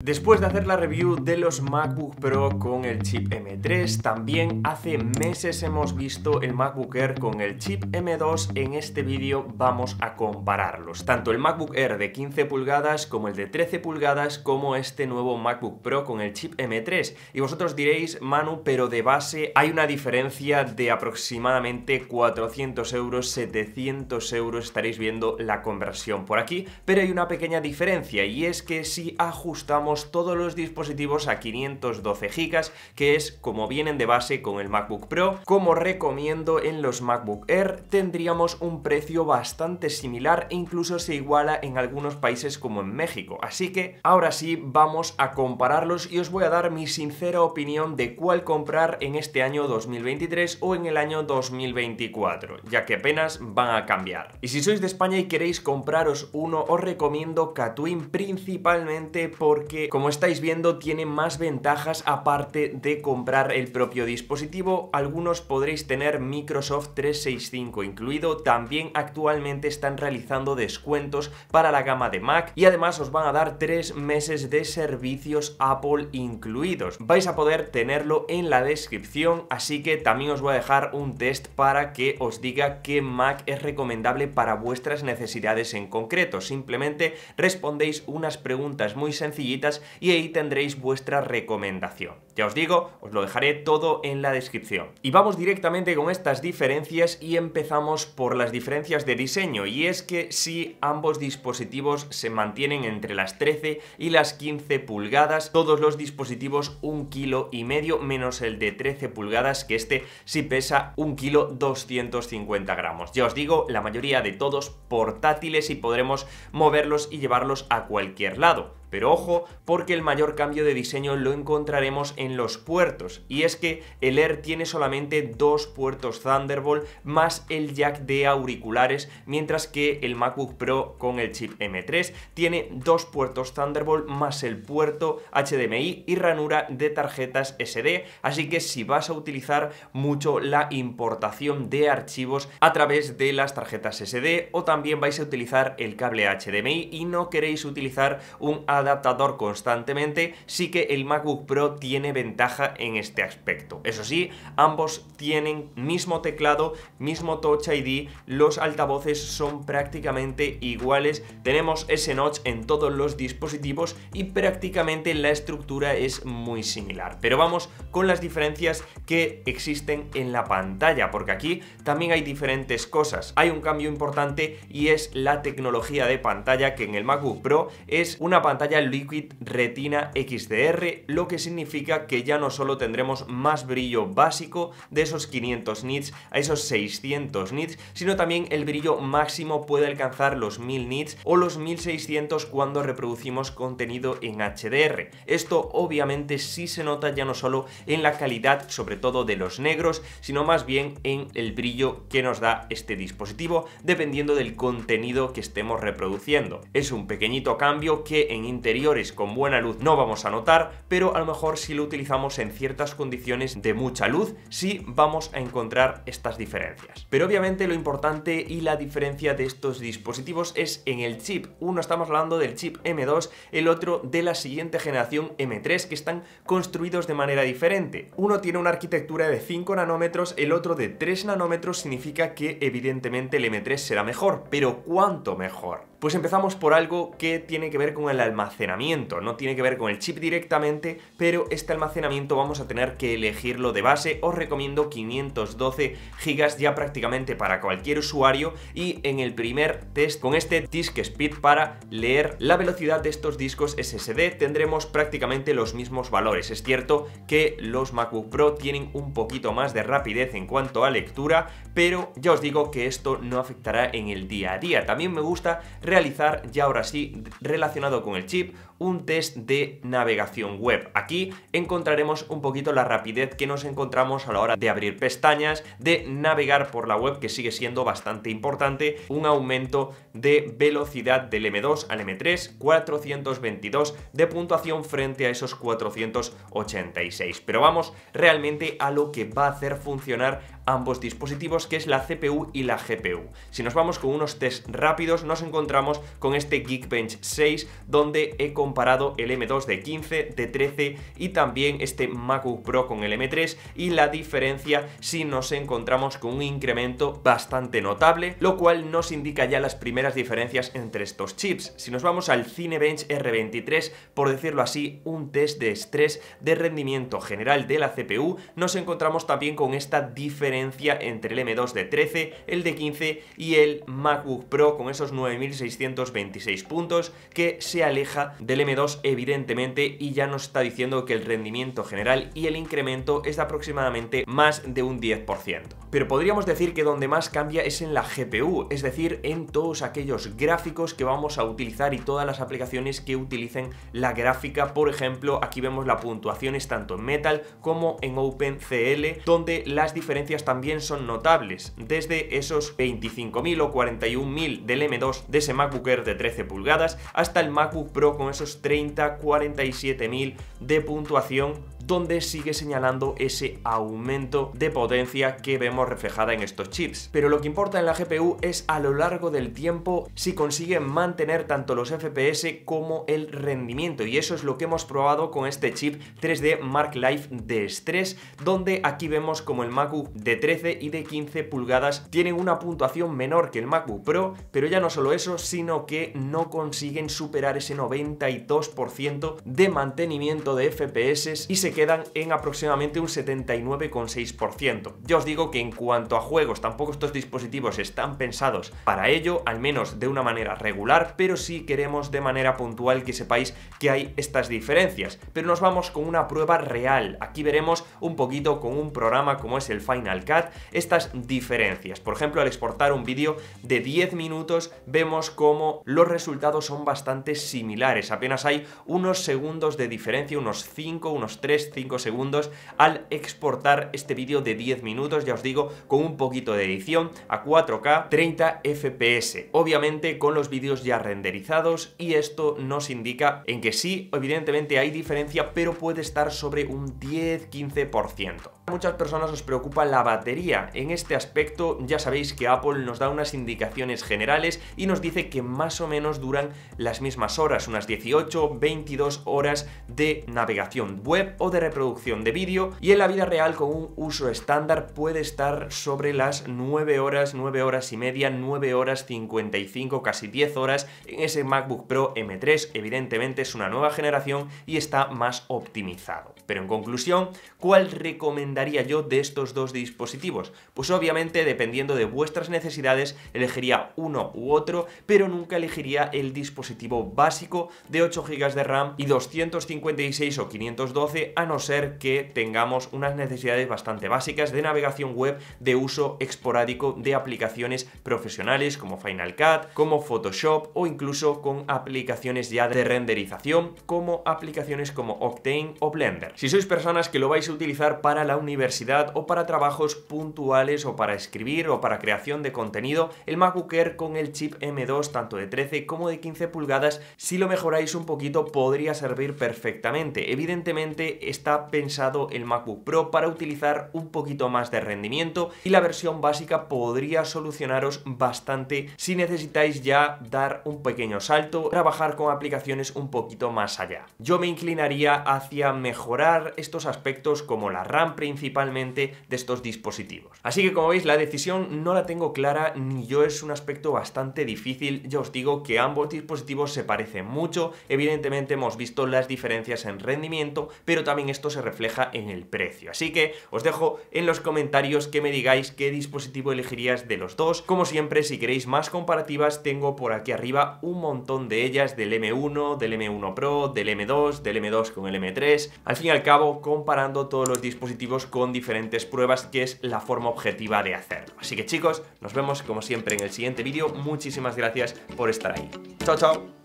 Después de hacer la review de los MacBook Pro con el chip M3, también hace meses hemos visto el MacBook Air con el chip M2, en este vídeo vamos a compararlos, tanto el MacBook Air de 15 pulgadas como el de 13 pulgadas como este nuevo MacBook Pro con el chip M3. Y vosotros diréis, Manu, pero de base hay una diferencia de aproximadamente 400 euros, 700 euros, estaréis viendo la conversión por aquí, pero hay una pequeña diferencia y es que si ajustamos todos los dispositivos a 512 GB, que es como vienen de base con el MacBook Pro. Como recomiendo en los MacBook Air, tendríamos un precio bastante similar e incluso se iguala en algunos países como en México. Así que ahora sí vamos a compararlos y os voy a dar mi sincera opinión de cuál comprar en este año 2023 o en el año 2024, ya que apenas van a cambiar. Y si sois de España y queréis compraros uno, os recomiendo Catwin principalmente porque como estáis viendo tiene más ventajas aparte de comprar el propio dispositivo, algunos podréis tener Microsoft 365 incluido, también actualmente están realizando descuentos para la gama de Mac y además os van a dar tres meses de servicios Apple incluidos. Vais a poder tenerlo en la descripción, así que también os voy a dejar un test para que os diga qué Mac es recomendable para vuestras necesidades en concreto. Simplemente respondéis unas preguntas muy sencillitas y ahí tendréis vuestra recomendación. Ya os digo, os lo dejaré todo en la descripción. Y vamos directamente con estas diferencias y empezamos por las diferencias de diseño y es que si ambos dispositivos se mantienen entre las 13 y las 15 pulgadas, todos los dispositivos un kilo y medio menos el de 13 pulgadas que este sí pesa un kilo 250 gramos. Ya os digo, la mayoría de todos portátiles y podremos moverlos y llevarlos a cualquier lado. Pero ojo, porque el mayor cambio de diseño lo encontraremos en los puertos, y es que el Air tiene solamente dos puertos Thunderbolt más el jack de auriculares, mientras que el MacBook Pro con el chip M3 tiene dos puertos Thunderbolt más el puerto HDMI y ranura de tarjetas SD, así que si vas a utilizar mucho la importación de archivos a través de las tarjetas SD o también vais a utilizar el cable HDMI y no queréis utilizar un adaptador constantemente, sí que el MacBook Pro tiene ventaja en este aspecto. Eso sí, ambos tienen mismo teclado, mismo Touch ID, los altavoces son prácticamente iguales, tenemos ese notch en todos los dispositivos y prácticamente la estructura es muy similar. Pero vamos con las diferencias que existen en la pantalla, porque aquí también hay diferentes cosas. Hay un cambio importante y es la tecnología de pantalla que en el MacBook Pro es una pantalla Liquid Retina XDR, lo que significa que ya no solo tendremos más brillo básico de esos 500 nits a esos 600 nits, sino también el brillo máximo puede alcanzar los 1000 nits o los 1600 cuando reproducimos contenido en HDR. Esto obviamente sí se nota ya no solo en la calidad sobre todo de los negros, sino más bien en el brillo que nos da este dispositivo dependiendo del contenido que estemos reproduciendo. Es un pequeñito cambio que en interiores con buena luz no vamos a notar, pero a lo mejor si lo utilizamos en ciertas condiciones de mucha luz, sí vamos a encontrar estas diferencias. Pero obviamente lo importante y la diferencia de estos dispositivos es en el chip. Uno estamos hablando del chip M2, el otro de la siguiente generación M3, que están construidos de manera diferente. Uno tiene una arquitectura de 5 nanómetros, el otro de 3 nanómetros significa que evidentemente el M3 será mejor, pero ¿cuánto mejor? Pues empezamos por algo que tiene que ver con el almacenamiento, no tiene que ver con el chip directamente, pero este almacenamiento vamos a tener que elegirlo de base, os recomiendo 512 GB ya prácticamente para cualquier usuario y en el primer test con este Disk Speed para leer la velocidad de estos discos SSD tendremos prácticamente los mismos valores, es cierto que los MacBook Pro tienen un poquito más de rapidez en cuanto a lectura, pero ya os digo que esto no afectará en el día a día, también me gusta realizar ya ahora sí relacionado con el chip un test de navegación web. Aquí encontraremos un poquito la rapidez que nos encontramos a la hora de abrir pestañas, de navegar por la web, que sigue siendo bastante importante, un aumento de velocidad del M2 al M3, 422 de puntuación frente a esos 486. Pero vamos realmente a lo que va a hacer funcionar ambos dispositivos, que es la CPU y la GPU. Si nos vamos con unos test rápidos, nos encontramos con este Geekbench 6, donde he comparado el M2 de 15, de 13 y también este MacBook Pro con el M3 y la diferencia si nos encontramos con un incremento bastante notable, lo cual nos indica ya las primeras diferencias entre estos chips. Si nos vamos al Cinebench R23, por decirlo así, un test de estrés de rendimiento general de la CPU, nos encontramos también con esta diferencia entre el M2 de 13, el de 15 y el MacBook Pro con esos 9.626 puntos que se aleja de M2 evidentemente y ya nos está diciendo que el rendimiento general y el incremento es de aproximadamente más de un 10% pero podríamos decir que donde más cambia es en la GPU, es decir, en todos aquellos gráficos que vamos a utilizar y todas las aplicaciones que utilicen la gráfica. Por ejemplo, aquí vemos las puntuaciones tanto en Metal como en OpenCL, donde las diferencias también son notables, desde esos 25.000 o 41.000 del M2 de ese MacBook Air de 13 pulgadas hasta el MacBook Pro con esos 30, 47.000 de puntuación donde sigue señalando ese aumento de potencia que vemos reflejada en estos chips. Pero lo que importa en la GPU es a lo largo del tiempo si consiguen mantener tanto los FPS como el rendimiento y eso es lo que hemos probado con este chip 3D Mark Life de estrés, donde aquí vemos como el MacBook de 13 y de 15 pulgadas tienen una puntuación menor que el MacBook Pro pero ya no solo eso sino que no consiguen superar ese 92% de mantenimiento de FPS y se quedan en aproximadamente un 79,6%. Ya os digo que en en cuanto a juegos, tampoco estos dispositivos están pensados para ello, al menos de una manera regular, pero sí queremos de manera puntual que sepáis que hay estas diferencias. Pero nos vamos con una prueba real. Aquí veremos un poquito con un programa como es el Final Cut estas diferencias. Por ejemplo, al exportar un vídeo de 10 minutos vemos cómo los resultados son bastante similares. Apenas hay unos segundos de diferencia, unos 5, unos 3, 5 segundos al exportar este vídeo de 10 minutos. Ya os digo con un poquito de edición a 4K 30 FPS. Obviamente con los vídeos ya renderizados y esto nos indica en que sí, evidentemente hay diferencia, pero puede estar sobre un 10-15% muchas personas os preocupa la batería. En este aspecto ya sabéis que Apple nos da unas indicaciones generales y nos dice que más o menos duran las mismas horas, unas 18, 22 horas de navegación web o de reproducción de vídeo y en la vida real con un uso estándar puede estar sobre las 9 horas, 9 horas y media, 9 horas 55, casi 10 horas en ese MacBook Pro M3. Evidentemente es una nueva generación y está más optimizado. Pero en conclusión, ¿cuál recomendación yo de estos dos dispositivos? Pues obviamente dependiendo de vuestras necesidades elegiría uno u otro, pero nunca elegiría el dispositivo básico de 8 gigas de RAM y 256 o 512 a no ser que tengamos unas necesidades bastante básicas de navegación web de uso esporádico de aplicaciones profesionales como Final Cut, como Photoshop o incluso con aplicaciones ya de renderización como aplicaciones como Octane o Blender. Si sois personas que lo vais a utilizar para la universidad o para trabajos puntuales o para escribir o para creación de contenido, el MacBook Air con el chip M2 tanto de 13 como de 15 pulgadas, si lo mejoráis un poquito podría servir perfectamente. Evidentemente está pensado el MacBook Pro para utilizar un poquito más de rendimiento y la versión básica podría solucionaros bastante si necesitáis ya dar un pequeño salto, trabajar con aplicaciones un poquito más allá. Yo me inclinaría hacia mejorar estos aspectos como la RAM principalmente de estos dispositivos. Así que como veis la decisión no la tengo clara ni yo es un aspecto bastante difícil, ya os digo que ambos dispositivos se parecen mucho, evidentemente hemos visto las diferencias en rendimiento, pero también esto se refleja en el precio. Así que os dejo en los comentarios que me digáis qué dispositivo elegirías de los dos. Como siempre, si queréis más comparativas, tengo por aquí arriba un montón de ellas del M1, del M1 Pro, del M2, del M2 con el M3. Al fin y al cabo, comparando todos los dispositivos con diferentes pruebas, que es la forma objetiva de hacerlo. Así que chicos, nos vemos como siempre en el siguiente vídeo. Muchísimas gracias por estar ahí. ¡Chao, chao!